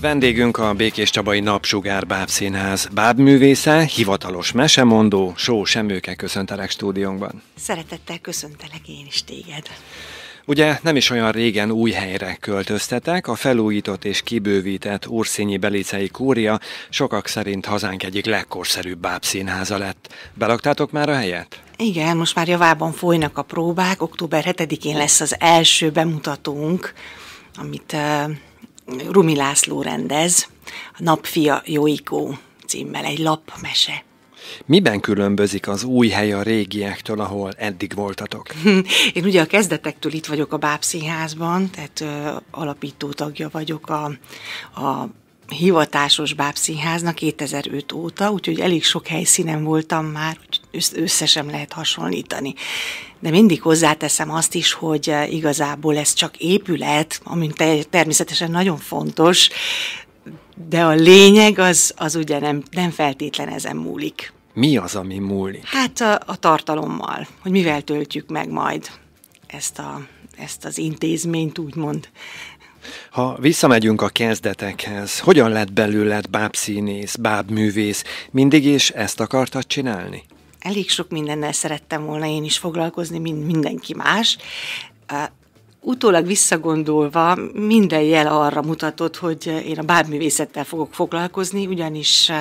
Vendégünk a Békés Csabai Napsugár Bábszínház bábművésze, hivatalos mesemondó, Só Semőke köszöntelek stúdiónkban. Szeretettel köszöntelek én is téged. Ugye nem is olyan régen új helyre költöztetek, a felújított és kibővített Urszényi Belicei Kúria sokak szerint hazánk egyik legkorszerűbb bábszínháza lett. Belaktátok már a helyet? Igen, most már javában folynak a próbák, október 7-én lesz az első bemutatónk, amit uh Rumi László rendez, a Napfia Jóikó címmel egy lapmese. Miben különbözik az új hely a régiektől, ahol eddig voltatok? Én ugye a kezdetektől itt vagyok a Bábszínházban, tehát ö, alapító tagja vagyok a, a hivatásos bábszínháznak 2005 óta, úgyhogy elég sok helyszínen voltam már, hogy össze sem lehet hasonlítani. De mindig hozzáteszem azt is, hogy eh, igazából ez csak épület, amint természetesen nagyon fontos, de a lényeg az, az ugye nem, nem feltétlen ezen múlik. Mi az, ami múlik? Hát a, a tartalommal, hogy mivel töltjük meg majd ezt, a, ezt az intézményt, úgymond. Ha visszamegyünk a kezdetekhez, hogyan lett belőled bábszínész, bábművész? Mindig is ezt akartad csinálni? elég sok mindennel szerettem volna én is foglalkozni, mint mindenki más. Utólag visszagondolva minden jel arra mutatott, hogy én a bábművészettel fogok foglalkozni, ugyanis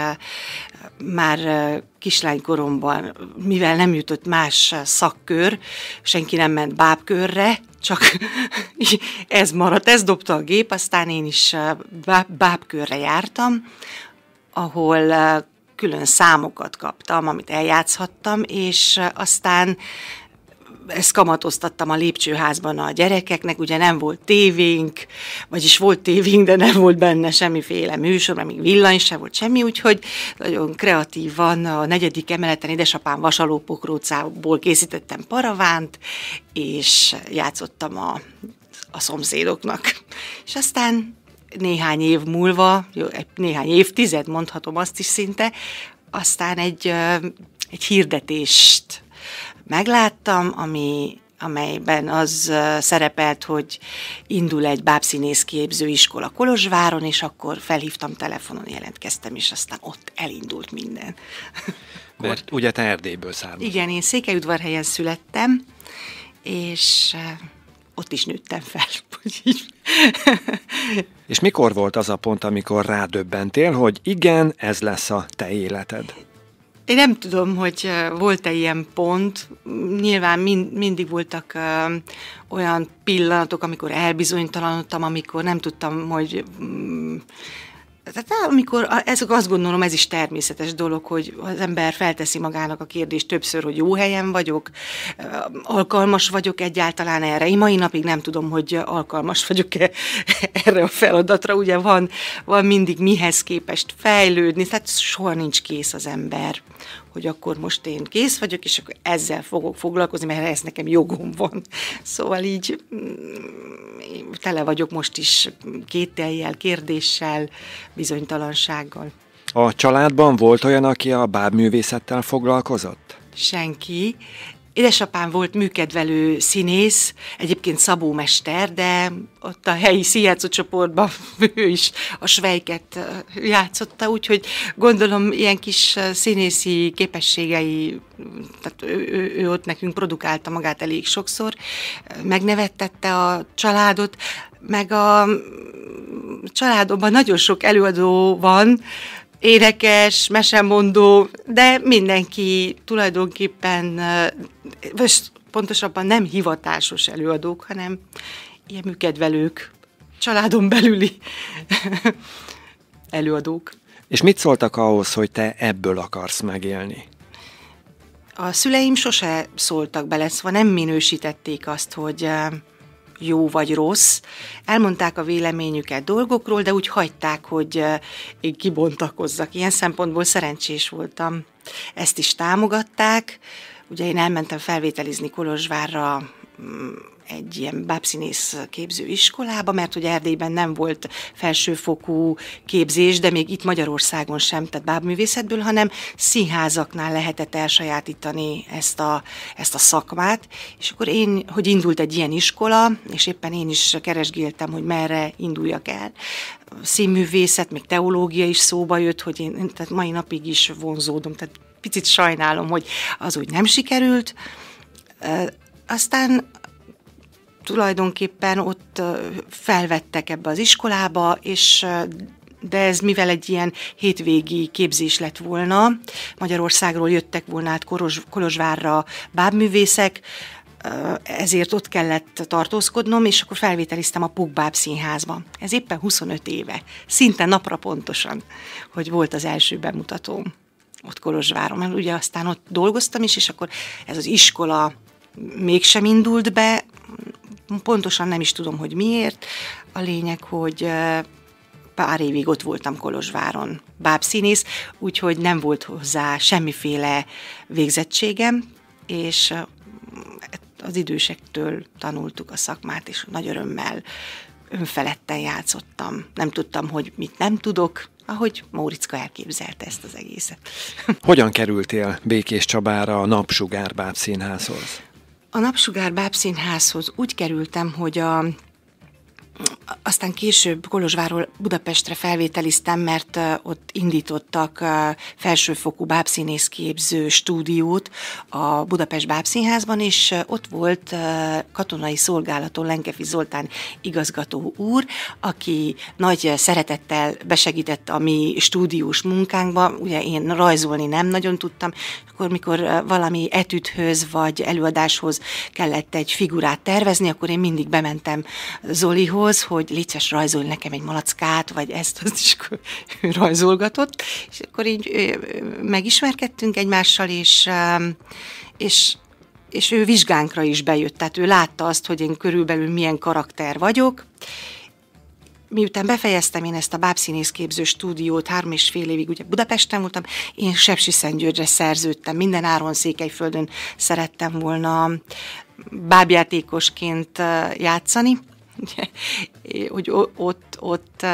már kislánykoromban, mivel nem jutott más szakkör, senki nem ment bábkörre, csak ez maradt, ez dobta a gép, aztán én is bábkörre jártam, ahol külön számokat kaptam, amit eljátszhattam, és aztán ezt kamatoztattam a lépcsőházban a gyerekeknek, ugye nem volt tévénk, vagyis volt tévénk, de nem volt benne semmiféle műsor, mert még villany sem volt semmi, úgyhogy nagyon kreatívan a negyedik emeleten édesapám vasalópokrócából készítettem paravánt, és játszottam a, a szomszédoknak. És aztán néhány év múlva, jó, néhány évtized mondhatom azt is szinte, aztán egy, egy hirdetést megláttam, ami, amelyben az szerepelt, hogy indul egy bábszínész képző iskola Kolozsváron, és akkor felhívtam telefonon, jelentkeztem, és aztán ott elindult minden. Mert ugye te Erdélyből származol. Igen, én Székelyudvarhelyen születtem, és ott is nőttem fel. És mikor volt az a pont, amikor rádöbbentél, hogy igen, ez lesz a te életed? Én nem tudom, hogy volt-e ilyen pont. Nyilván mind, mindig voltak ö, olyan pillanatok, amikor elbizonytalanodtam, amikor nem tudtam, hogy... M- mm, tehát hát, amikor, ez, azt gondolom, ez is természetes dolog, hogy az ember felteszi magának a kérdést többször, hogy jó helyen vagyok, alkalmas vagyok egyáltalán erre. Én mai napig nem tudom, hogy alkalmas vagyok-e erre a feladatra. Ugye van, van mindig mihez képest fejlődni, tehát soha nincs kész az ember hogy akkor most én kész vagyok, és akkor ezzel fogok foglalkozni, mert ez nekem jogom van. Szóval így mm, tele vagyok most is kételjel, kérdéssel, bizonytalansággal. A családban volt olyan, aki a bábművészettel foglalkozott? Senki. Édesapám volt műkedvelő színész, egyébként szabómester, de ott a helyi színjátszó csoportban ő is a svejket játszotta, úgyhogy gondolom ilyen kis színészi képességei, tehát ő, ő, ő ott nekünk produkálta magát elég sokszor, megnevettette a családot meg a családomban nagyon sok előadó van, Érekes, mesemondó, de mindenki tulajdonképpen, vagy pontosabban nem hivatásos előadók, hanem ilyen műkedvelők, családon belüli előadók. És mit szóltak ahhoz, hogy te ebből akarsz megélni? A szüleim sose szóltak bele, szóval nem minősítették azt, hogy jó vagy rossz. Elmondták a véleményüket dolgokról, de úgy hagyták, hogy kibontakozzak. Ilyen szempontból szerencsés voltam. Ezt is támogatták. Ugye én elmentem felvételizni Kolozsvárra egy ilyen bábszínész képzőiskolába, mert hogy Erdélyben nem volt felsőfokú képzés, de még itt Magyarországon sem, tehát bábművészetből, hanem színházaknál lehetett elsajátítani ezt a, ezt a szakmát. És akkor én, hogy indult egy ilyen iskola, és éppen én is keresgéltem, hogy merre induljak el. Színművészet, még teológia is szóba jött, hogy én tehát mai napig is vonzódom, tehát picit sajnálom, hogy az úgy nem sikerült, aztán tulajdonképpen ott felvettek ebbe az iskolába, és de ez mivel egy ilyen hétvégi képzés lett volna, Magyarországról jöttek volna át Koros, Kolozsvárra bábművészek, ezért ott kellett tartózkodnom, és akkor felvételiztem a Pukbáb színházba. Ez éppen 25 éve, szinte napra pontosan, hogy volt az első bemutatóm ott Kolozsváron, mert ugye aztán ott dolgoztam is, és akkor ez az iskola mégsem indult be, pontosan nem is tudom, hogy miért. A lényeg, hogy pár évig ott voltam Kolozsváron bábszínész, úgyhogy nem volt hozzá semmiféle végzettségem, és az idősektől tanultuk a szakmát, és nagy örömmel önfeledten játszottam. Nem tudtam, hogy mit nem tudok, ahogy Móriczka elképzelte ezt az egészet. Hogyan kerültél Békés Csabára a Napsugár Bábszínházhoz? A Napsugár Bábszínházhoz úgy kerültem, hogy a aztán később Kolozsváról Budapestre felvételiztem, mert ott indítottak felsőfokú bábszínészképző stúdiót a Budapest Bábszínházban, és ott volt katonai szolgálaton Lenkefi Zoltán igazgató úr, aki nagy szeretettel besegített a mi stúdiós munkánkba. Ugye én rajzolni nem nagyon tudtam, akkor mikor valami etüthöz vagy előadáshoz kellett egy figurát tervezni, akkor én mindig bementem Zolihoz, ahhoz, hogy létszes rajzol nekem egy malackát, vagy ezt, azt is rajzolgatott, és akkor így megismerkedtünk egymással, és, um, és és ő vizsgánkra is bejött, tehát ő látta azt, hogy én körülbelül milyen karakter vagyok, miután befejeztem én ezt a bábszínész képző stúdiót, három és fél évig ugye Budapesten voltam, én Sepsi Szentgyörgyre szerződtem, minden áron Székelyföldön szerettem volna bábjátékosként játszani, hogy ott, ott,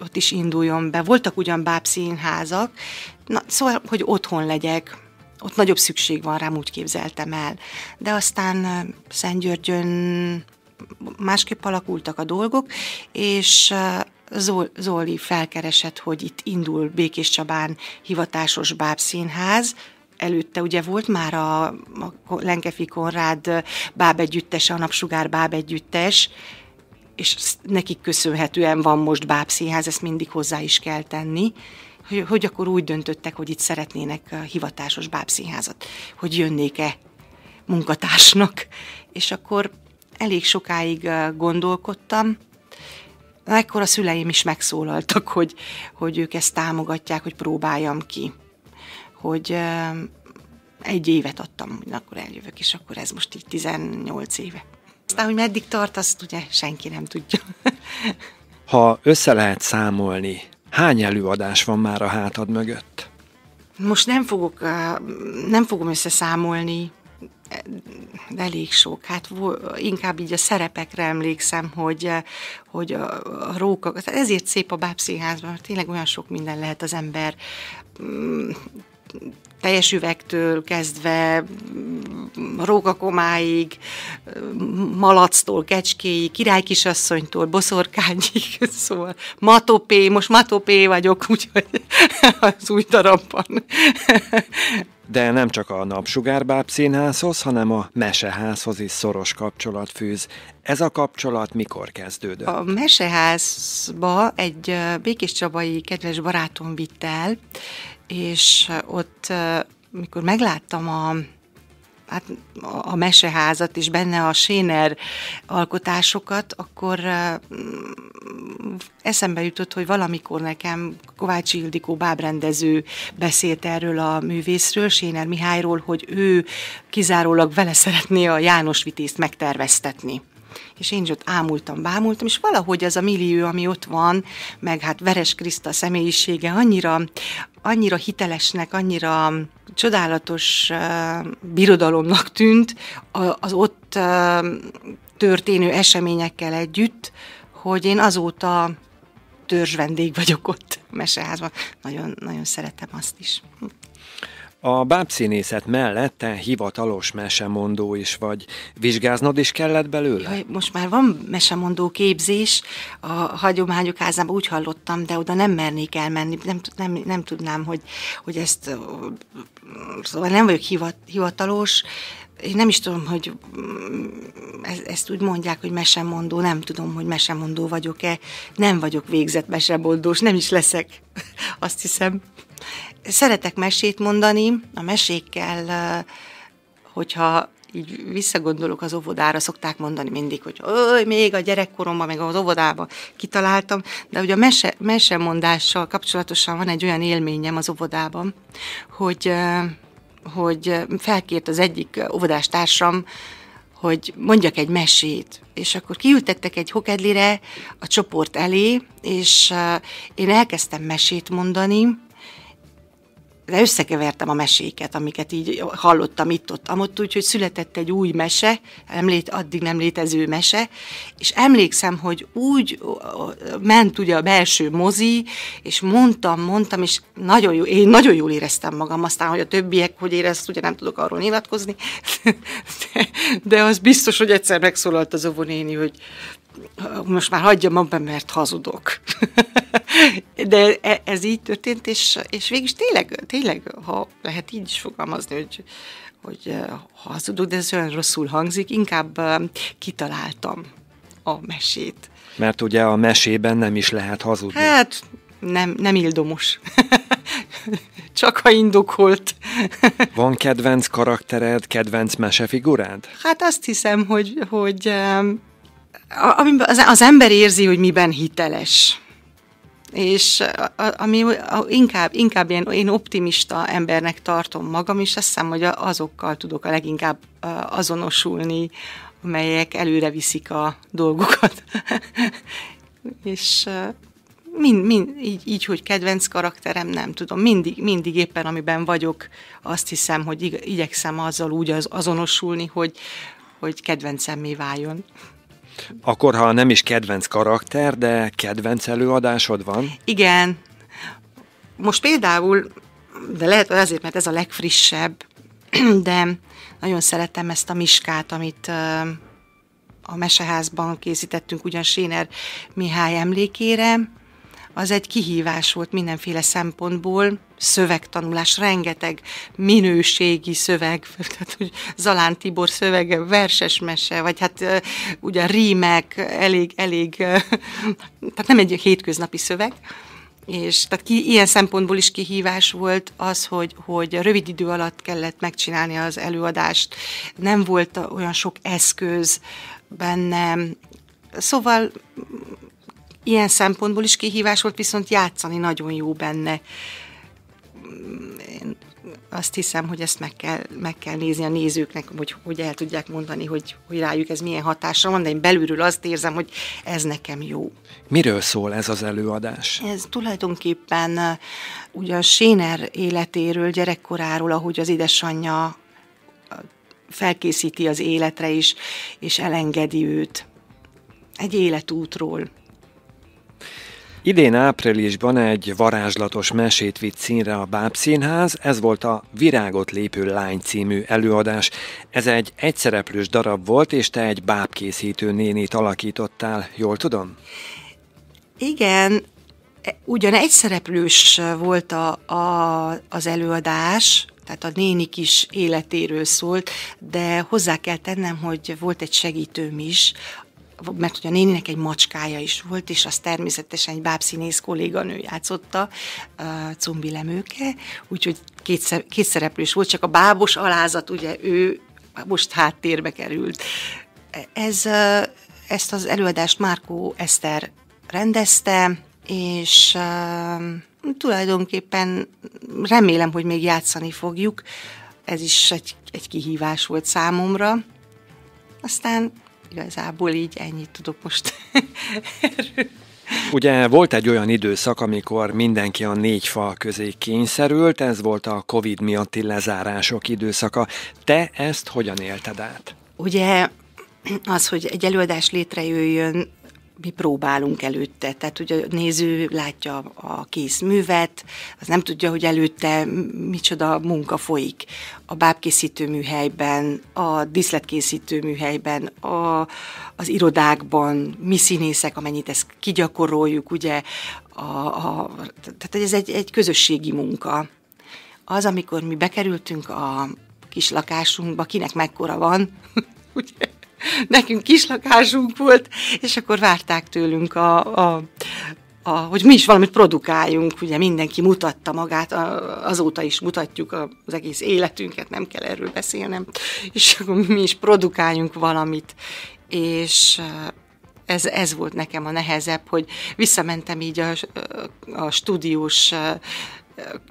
ott, is induljon be. Voltak ugyan bábszínházak, na, szóval, hogy otthon legyek, ott nagyobb szükség van rám, úgy képzeltem el. De aztán Györgyön másképp alakultak a dolgok, és Zoli felkeresett, hogy itt indul Békés Csabán hivatásos bábszínház, előtte ugye volt már a, a Lenkefi Konrád bábegyüttes, a Napsugár bábegyüttes, és nekik köszönhetően van most bábszínház, ezt mindig hozzá is kell tenni, hogy, hogy akkor úgy döntöttek, hogy itt szeretnének hivatásos bábszínházat, hogy jönnék-e munkatársnak. És akkor elég sokáig gondolkodtam, Na, ekkor a szüleim is megszólaltak, hogy, hogy ők ezt támogatják, hogy próbáljam ki hogy egy évet adtam, hogy akkor eljövök, és akkor ez most így 18 éve. Aztán, hogy meddig tart, azt ugye senki nem tudja. Ha össze lehet számolni, hány előadás van már a hátad mögött? Most nem, fogok, nem fogom összeszámolni, de elég sok. Hát inkább így a szerepekre emlékszem, hogy, eh, hogy a, róka, hát ezért szép a bábszínházban, mert tényleg olyan sok minden lehet az ember mm, fejes üvegtől kezdve rókakomáig, malactól, kecskéig, királykisasszonytól, boszorkányig, szóval matopé, most matopé vagyok, úgyhogy az új darabban. De nem csak a Napsugárbáb színházhoz, hanem a Meseházhoz is szoros kapcsolat fűz. Ez a kapcsolat mikor kezdődött? A Meseházba egy Békés Csabai kedves barátom vitt el, és ott, mikor megláttam a, hát a meseházat és benne a Séner alkotásokat, akkor eszembe jutott, hogy valamikor nekem Kovács Ildikó bábrendező beszélt erről a művészről, Séner Mihályról, hogy ő kizárólag vele szeretné a János Vitézt megterveztetni és én is ott ámultam, bámultam, és valahogy az a millió, ami ott van, meg hát Veres Kriszta személyisége annyira, annyira hitelesnek, annyira csodálatos uh, birodalomnak tűnt az ott uh, történő eseményekkel együtt, hogy én azóta törzs vendég vagyok ott a meseházban. Nagyon, nagyon szeretem azt is. Hm. A bábszínészet mellett te hivatalos mesemondó is vagy. Vizsgáznod is kellett belőle? Jaj, most már van mesemondó képzés. A hagyományok házában úgy hallottam, de oda nem mernék elmenni. Nem, nem, nem tudnám, hogy, hogy ezt... Szóval nem vagyok hivat, hivatalos, én nem is tudom, hogy mm, ezt úgy mondják, hogy mesemondó, nem tudom, hogy mesemondó vagyok-e, nem vagyok végzett mesemondós, nem is leszek, azt hiszem. Szeretek mesét mondani, a mesékkel, hogyha így visszagondolok az óvodára, szokták mondani mindig, hogy öj, még a gyerekkoromban, meg az óvodában kitaláltam, de ugye a mese, mesemondással kapcsolatosan van egy olyan élményem az óvodában, hogy, hogy felkért az egyik óvodástársam, hogy mondjak egy mesét, és akkor kiültettek egy hokedlire a csoport elé, és én elkezdtem mesét mondani, de összekevertem a meséket, amiket így hallottam itt-ott, amott, úgyhogy született egy új mese, emlét, addig nem létező mese, és emlékszem, hogy úgy ment ugye a belső mozi, és mondtam, mondtam, és nagyon jó, én nagyon jól éreztem magam, aztán, hogy a többiek hogy érezt, ugye nem tudok arról nyilatkozni, de, de az biztos, hogy egyszer megszólalt az óvonéni, hogy most már hagyjam abban, mert hazudok. De e, ez így történt, és, és végülis tényleg, tényleg, ha lehet így is fogalmazni, hogy, hogy e, hazudok, de ez olyan rosszul hangzik, inkább e, kitaláltam a mesét. Mert ugye a mesében nem is lehet hazudni. Hát nem, nem ildomos. Csak ha indokolt. Van kedvenc karaktered, kedvenc mesefigurád? Hát azt hiszem, hogy, hogy az, az ember érzi, hogy miben hiteles és ami inkább, inkább ilyen, én optimista embernek tartom magam, és azt hiszem, hogy azokkal tudok a leginkább azonosulni, amelyek előre viszik a dolgokat. és mind, mind, így, így, hogy kedvenc karakterem, nem tudom, mindig, mindig éppen amiben vagyok, azt hiszem, hogy igyekszem azzal úgy az, azonosulni, hogy, hogy kedvencemmé váljon. Akkor, ha nem is kedvenc karakter, de kedvenc előadásod van? Igen. Most például, de lehet hogy azért, mert ez a legfrissebb, de nagyon szeretem ezt a miskát, amit a meseházban készítettünk ugyan Séner Mihály emlékére, az egy kihívás volt mindenféle szempontból, szövegtanulás, rengeteg minőségi szöveg, tehát hogy Zalán Tibor szövege, verses mese, vagy hát ugye rímek, elég, elég, tehát nem egy hétköznapi szöveg, és tehát ki, ilyen szempontból is kihívás volt az, hogy, hogy rövid idő alatt kellett megcsinálni az előadást, nem volt olyan sok eszköz benne, Szóval ilyen szempontból is kihívás volt, viszont játszani nagyon jó benne. Én azt hiszem, hogy ezt meg kell, meg kell nézni a nézőknek, hogy, hogy el tudják mondani, hogy, hogy rájuk ez milyen hatásra van, de én belülről azt érzem, hogy ez nekem jó. Miről szól ez az előadás? Ez tulajdonképpen uh, ugyan Séner életéről, gyerekkoráról, ahogy az édesanyja uh, felkészíti az életre is, és elengedi őt egy életútról Idén áprilisban egy varázslatos mesét vitt színre a báb Színház, ez volt a Virágot lépő lány című előadás. Ez egy egyszereplős darab volt, és te egy bábkészítő nénit alakítottál, jól tudom? Igen, e, ugyan egyszereplős volt a, a, az előadás, tehát a néni is életéről szólt, de hozzá kell tennem, hogy volt egy segítőm is, mert hogy a néninek egy macskája is volt, és az természetesen egy bábszínész kolléganő játszotta, uh, Cumbi Lemőke, úgyhogy két, két szereplős volt, csak a bábos alázat, ugye ő most háttérbe került. Ez, uh, ezt az előadást Márkó Eszter rendezte, és uh, tulajdonképpen remélem, hogy még játszani fogjuk. Ez is egy, egy kihívás volt számomra. Aztán igazából így ennyit tudok most Ugye volt egy olyan időszak, amikor mindenki a négy fal közé kényszerült, ez volt a Covid miatti lezárások időszaka. Te ezt hogyan élted át? Ugye az, hogy egy előadás létrejöjjön, mi próbálunk előtte. Tehát ugye a néző látja a kész művet, az nem tudja, hogy előtte micsoda munka folyik. A bábkészítő műhelyben, a diszletkészítő műhelyben, a, az irodákban, mi színészek, amennyit ezt kigyakoroljuk, ugye, a, a, tehát ez egy, egy közösségi munka. Az, amikor mi bekerültünk a kis lakásunkba, kinek mekkora van, ugye, nekünk kislakásunk volt, és akkor várták tőlünk a, a, a, hogy mi is valamit produkáljunk, ugye mindenki mutatta magát, azóta is mutatjuk az egész életünket, nem kell erről beszélnem, és akkor mi is produkáljunk valamit, és ez, ez volt nekem a nehezebb, hogy visszamentem így a, a stúdiós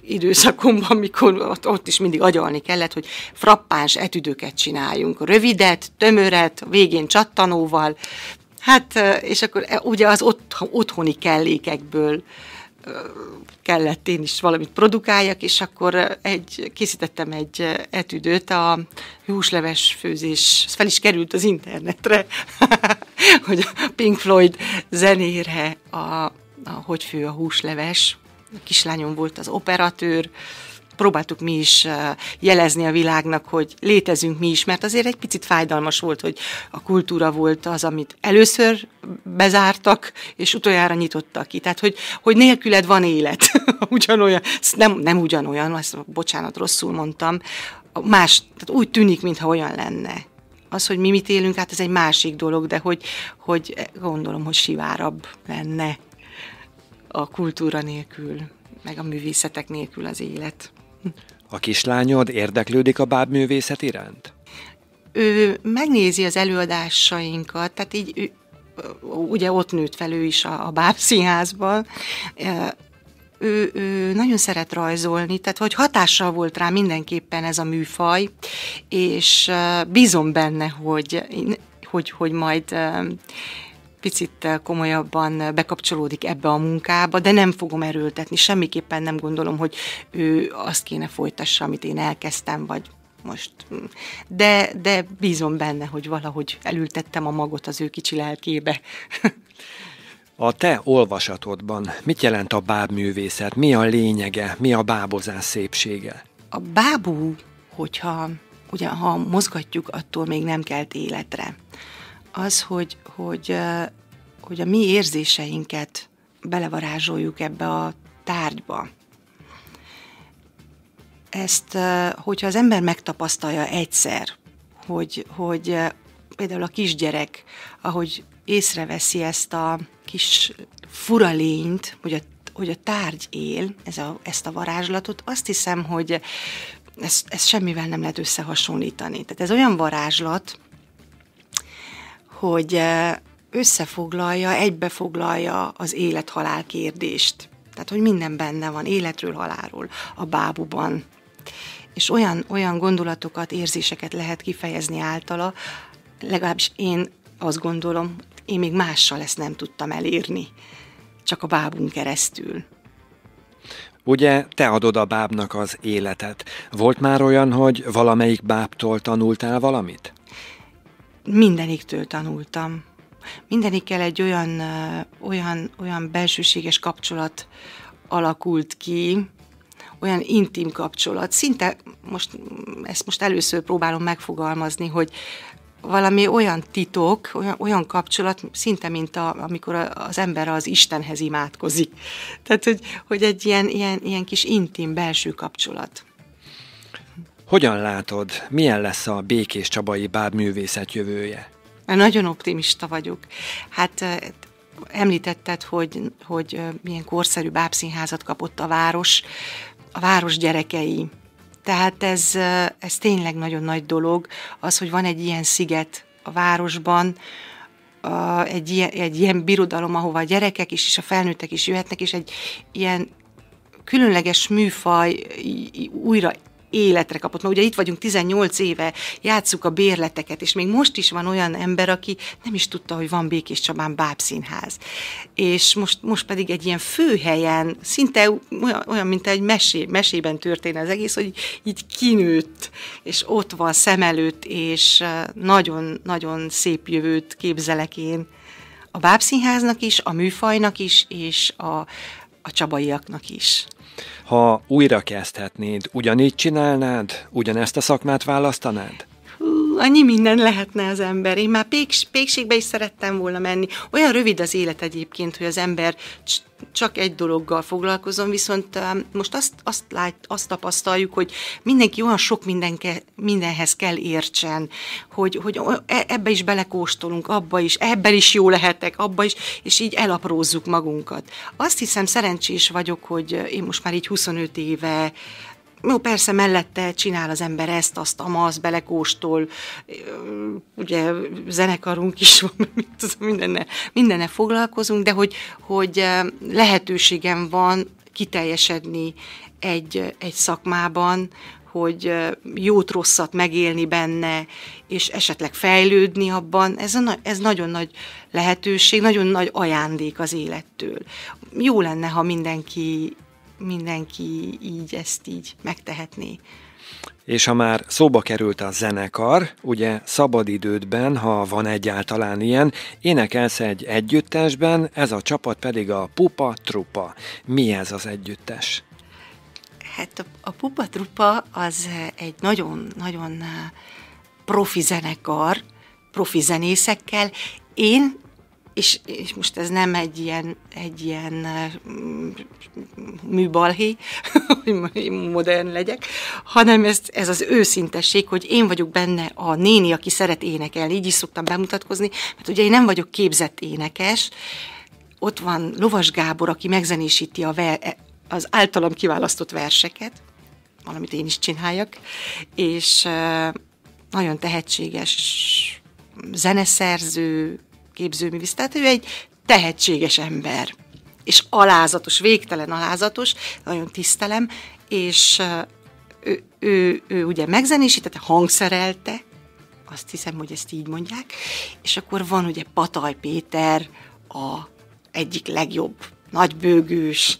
időszakomban, mikor ott, is mindig agyalni kellett, hogy frappáns etüdőket csináljunk. Rövidet, tömöret, végén csattanóval. Hát, és akkor e, ugye az ott, otthoni kellékekből kellett én is valamit produkáljak, és akkor egy, készítettem egy etüdőt, a húsleves főzés, ez fel is került az internetre, hogy a Pink Floyd zenére a, a hogy fő a húsleves, kislányom volt az operatőr, próbáltuk mi is eh, jelezni a világnak, hogy létezünk mi is, mert azért egy picit fájdalmas volt, hogy a kultúra volt az, amit először bezártak, és utoljára nyitottak ki. Tehát, hogy, hogy nélküled van élet. ugyanolyan, nem, nem ugyanolyan, azt bocsánat, rosszul mondtam. Más, tehát úgy tűnik, mintha olyan lenne. Az, hogy mi mit élünk, hát ez egy másik dolog, de hogy, hogy gondolom, hogy sivárabb lenne a kultúra nélkül, meg a művészetek nélkül az élet. A kislányod érdeklődik a bábművészet iránt? Ő megnézi az előadásainkat, tehát így ő, ugye ott nőtt fel ő is a, a bábszínházban, ő, ő nagyon szeret rajzolni, tehát hogy hatással volt rá mindenképpen ez a műfaj, és bízom benne, hogy, hogy, hogy majd picit eh, komolyabban eh, bekapcsolódik ebbe a munkába, de nem fogom erőltetni. Semmiképpen nem gondolom, hogy ő azt kéne folytassa, amit én elkezdtem, vagy most. De, de bízom benne, hogy valahogy elültettem a magot az ő kicsi lelkébe. A te olvasatodban mit jelent a bábművészet? Mi a lényege? Mi a bábozás szépsége? A bábú, hogyha ugye, ha mozgatjuk, attól még nem kelt életre az, hogy, hogy, hogy a mi érzéseinket belevarázsoljuk ebbe a tárgyba. Ezt, hogyha az ember megtapasztalja egyszer, hogy, hogy például a kisgyerek, ahogy észreveszi ezt a kis fura lényt, hogy a, hogy a tárgy él, ez a, ezt a varázslatot, azt hiszem, hogy ezt, ezt semmivel nem lehet összehasonlítani. Tehát ez olyan varázslat, hogy eh, összefoglalja, egybefoglalja az élet-halál kérdést. Tehát, hogy minden benne van, életről, halálról, a bábuban. És olyan, olyan gondolatokat, érzéseket lehet kifejezni általa, legalábbis én azt gondolom, én még mással ezt nem tudtam elérni, csak a bábunk keresztül. Ugye te adod a bábnak az életet. Volt már olyan, hogy valamelyik bábtól tanultál valamit? Mindeniktől tanultam. Mindenikkel egy olyan, olyan, olyan belsőséges kapcsolat alakult ki, olyan intim kapcsolat. Szinte most, ezt most először próbálom megfogalmazni, hogy valami olyan titok, olyan, olyan kapcsolat, szinte, mint a, amikor az ember az Istenhez imádkozik. Tehát, hogy, hogy egy ilyen, ilyen, ilyen kis intim belső kapcsolat. Hogyan látod, milyen lesz a Békés Csabai művészet jövője? Nagyon optimista vagyok. Hát említetted, hogy, hogy milyen korszerű bábszínházat kapott a város, a város gyerekei. Tehát ez, ez tényleg nagyon nagy dolog, az, hogy van egy ilyen sziget a városban, egy ilyen, egy ilyen birodalom, ahova a gyerekek is, és a felnőttek is jöhetnek, és egy ilyen különleges műfaj újra életre kapott. Mert ugye itt vagyunk 18 éve, játsszuk a bérleteket, és még most is van olyan ember, aki nem is tudta, hogy van Békés Csabán bábszínház. És most, most pedig egy ilyen főhelyen, szinte olyan, olyan mint egy mesé, mesében történne az egész, hogy így kinőtt, és ott van szem előtt, és nagyon-nagyon szép jövőt képzelek én a bábszínháznak is, a műfajnak is, és a, a csabaiaknak is. Ha újra kezdhetnéd, ugyanígy csinálnád? Ugyanezt a szakmát választanád? annyi minden lehetne az ember. Én már péks, pékségbe is szerettem volna menni. Olyan rövid az élet egyébként, hogy az ember csak egy dologgal foglalkozom, viszont um, most azt, azt, lát, azt tapasztaljuk, hogy mindenki olyan sok mindenke, mindenhez kell értsen, hogy, hogy e, ebbe is belekóstolunk, abba is, ebben is jó lehetek, abba is, és így elaprózzuk magunkat. Azt hiszem, szerencsés vagyok, hogy én most már így 25 éve jó, persze mellette csinál az ember ezt, azt, amaz, belekóstol, ugye zenekarunk is van, tudom, mindenne, mindenne foglalkozunk, de hogy, hogy lehetőségem van kiteljesedni egy, egy szakmában, hogy jót, rosszat megélni benne, és esetleg fejlődni abban, ez, a, ez nagyon nagy lehetőség, nagyon nagy ajándék az élettől. Jó lenne, ha mindenki mindenki így ezt így megtehetné. És ha már szóba került a zenekar, ugye szabadidődben, ha van egyáltalán ilyen, énekelsz egy együttesben, ez a csapat pedig a Pupa Trupa. Mi ez az együttes? Hát a, a Pupa Trupa az egy nagyon-nagyon eh, profi zenekar, profi zenészekkel. Én és, és most ez nem egy ilyen, egy ilyen mm, műbalhé, hogy modern legyek, hanem ez, ez az őszintesség, hogy én vagyok benne a néni, aki szeret énekelni, így is szoktam bemutatkozni, mert ugye én nem vagyok képzett énekes, ott van Lovas Gábor, aki megzenésíti a ver, az általam kiválasztott verseket, valamit én is csináljak, és nagyon tehetséges zeneszerző, képzőművész. Tehát ő egy tehetséges ember, és alázatos, végtelen alázatos, nagyon tisztelem, és ő, ő, ő ugye megzenésítette, hangszerelte, azt hiszem, hogy ezt így mondják, és akkor van ugye Pataj Péter, a egyik legjobb nagybőgős,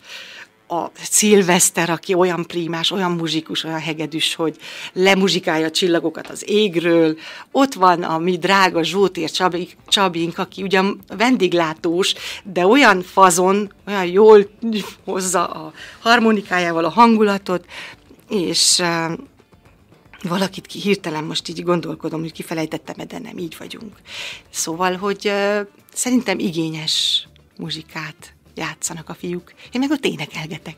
a Szilveszter, aki olyan prímás, olyan muzsikus, olyan hegedűs, hogy lemuzsikálja a csillagokat az égről. Ott van a mi drága Zsótér Csabi, Csabink aki ugyan vendéglátós, de olyan fazon, olyan jól hozza a harmonikájával a hangulatot, és eh, valakit ki, hirtelen most így gondolkodom, hogy kifelejtettem, de nem így vagyunk. Szóval, hogy eh, szerintem igényes muzsikát játszanak a fiúk. Én meg ott énekelgetek.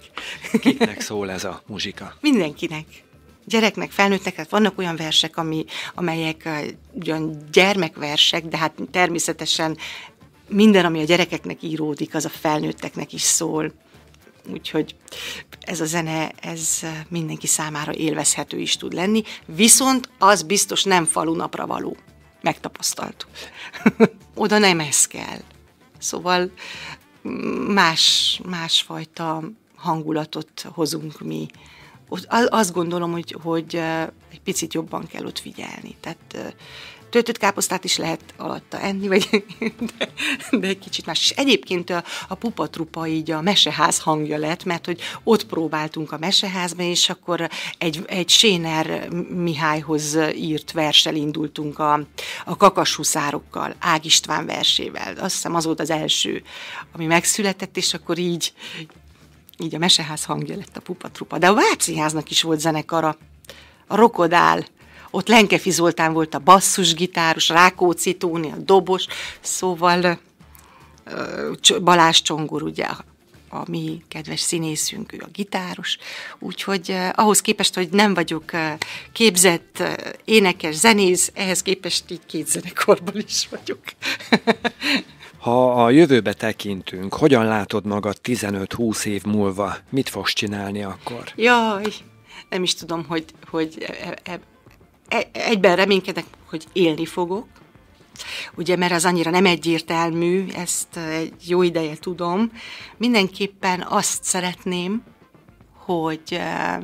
Kiknek szól ez a muzsika? Mindenkinek gyereknek, felnőttnek, hát vannak olyan versek, ami, amelyek ugyan gyermekversek, de hát természetesen minden, ami a gyerekeknek íródik, az a felnőtteknek is szól. Úgyhogy ez a zene, ez mindenki számára élvezhető is tud lenni, viszont az biztos nem falunapra való. Megtapasztaltuk. Oda nem ez kell. Szóval más, másfajta hangulatot hozunk mi. Azt gondolom, hogy, hogy eh, egy picit jobban kell ott figyelni. Tehát eh, töltött káposztát is lehet alatta enni, vagy, de, de egy kicsit más. És egyébként a, a pupatrupa így a meseház hangja lett, mert hogy ott próbáltunk a meseházban, és akkor egy, egy Séner Mihályhoz írt versel indultunk a, a kakashuszárokkal, Ág István versével. Azt hiszem az volt az első, ami megszületett, és akkor így így a meseház hangja lett a pupatrupa. De a Váci háznak is volt zenekara, a Rokodál, ott Lenkefi Zoltán volt a basszusgitáros, Rákóczi Tóni a dobos, szóval Balázs Csongor ugye a mi kedves színészünk, ő a gitáros, úgyhogy eh, ahhoz képest, hogy nem vagyok eh, képzett eh, énekes, zenész, ehhez képest így két zenekorban is vagyok. Ha a jövőbe tekintünk, hogyan látod magad 15-20 év múlva? Mit fogsz csinálni akkor? Jaj, nem is tudom, hogy, hogy e, e, E, egyben reménykedek, hogy élni fogok, ugye, mert az annyira nem egyértelmű, ezt e, egy jó ideje tudom. Mindenképpen azt szeretném, hogy, e,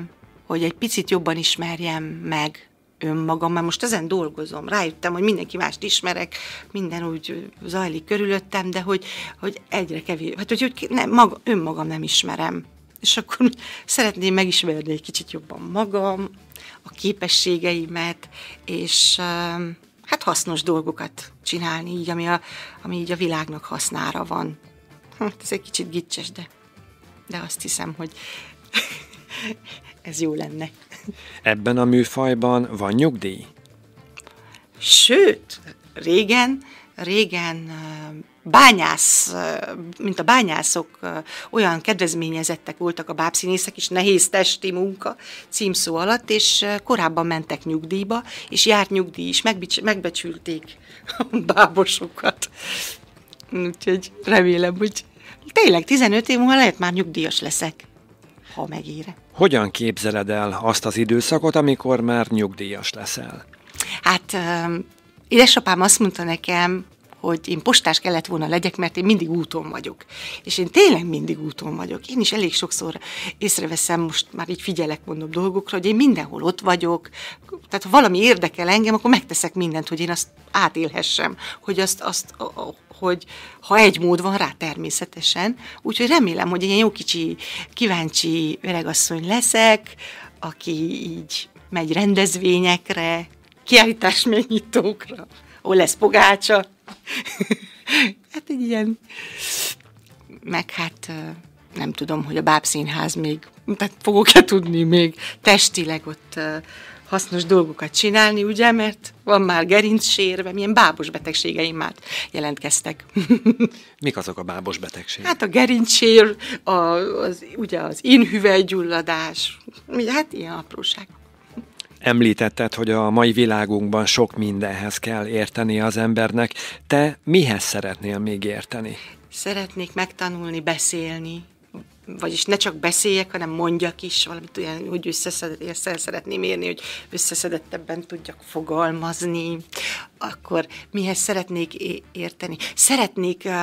hogy egy picit jobban ismerjem meg önmagam, mert most ezen dolgozom, rájöttem, hogy mindenki mást ismerek, minden úgy zajlik körülöttem, de hogy, hogy egyre kevés, hát hogy, hogy nem, maga, önmagam nem ismerem és akkor szeretném megismerni egy kicsit jobban magam, a képességeimet, és um, hát hasznos dolgokat csinálni, így, ami, a, ami így a világnak hasznára van. Hát ez egy kicsit gicses, de, de azt hiszem, hogy ez jó lenne. Ebben a műfajban van nyugdíj? Sőt, régen, régen um, bányász, mint a bányászok olyan kedvezményezettek voltak a bábszínészek is, nehéz testi munka címszó alatt, és korábban mentek nyugdíjba, és járt nyugdíj is, megbecsülték a bábosokat. Úgyhogy remélem, hogy tényleg 15 év múlva lehet már nyugdíjas leszek, ha megére. Hogyan képzeled el azt az időszakot, amikor már nyugdíjas leszel? Hát édesapám azt mondta nekem, hogy én postás kellett volna legyek, mert én mindig úton vagyok. És én tényleg mindig úton vagyok. Én is elég sokszor észreveszem, most már így figyelek, mondom dolgokra, hogy én mindenhol ott vagyok. Tehát ha valami érdekel engem, akkor megteszek mindent, hogy én azt átélhessem, hogy azt, azt hogy ha egy mód van rá természetesen. Úgyhogy remélem, hogy egy jó kicsi, kíváncsi öregasszony leszek, aki így megy rendezvényekre, kiállítás megnyitókra, ahol lesz pogácsa, hát egy ilyen... Meg hát nem tudom, hogy a bábszínház még, tehát fogok-e tudni még testileg ott hasznos dolgokat csinálni, ugye, mert van már gerincsérve, milyen bábos betegségeim már jelentkeztek. Mik azok a bábos betegségek? Hát a gerincsér, a, az, ugye az inhüvelygyulladás, hát ilyen apróságok. Említetted, hogy a mai világunkban sok mindenhez kell érteni az embernek. Te mihez szeretnél még érteni? Szeretnék megtanulni beszélni, vagyis ne csak beszéljek, hanem mondjak is valamit olyan, hogy összeszedett, szeretném érni, hogy összeszedettebben tudjak fogalmazni, akkor mihez szeretnék érteni? Szeretnék uh,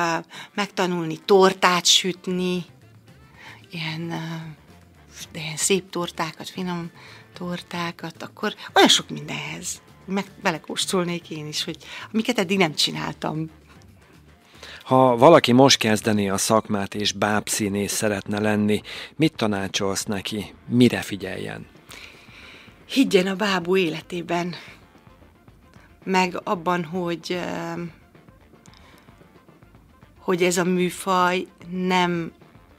megtanulni tortát sütni, ilyen, uh, ilyen szép tortákat, finom tortákat, akkor olyan sok mindenhez. Meg belekóstolnék én is, hogy amiket eddig nem csináltam. Ha valaki most kezdené a szakmát és bábszínész szeretne lenni, mit tanácsolsz neki, mire figyeljen? Higgyen a bábú életében, meg abban, hogy hogy ez a műfaj nem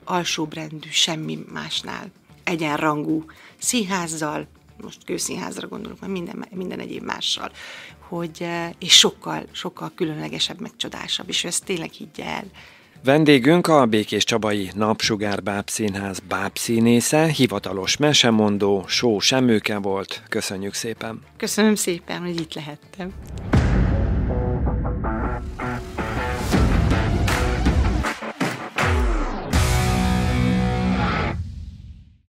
alsóbrendű semmi másnál, egyenrangú színházzal, most kőszínházra gondolok, mert minden, minden egyéb mással, hogy, eh, és sokkal, sokkal különlegesebb, meg csodásabb, és ő ezt tényleg higgy el. Vendégünk a Békés Csabai Napsugár Bábszínház bábszínésze, hivatalos mesemondó Só Semőke volt. Köszönjük szépen! Köszönöm szépen, hogy itt lehettem!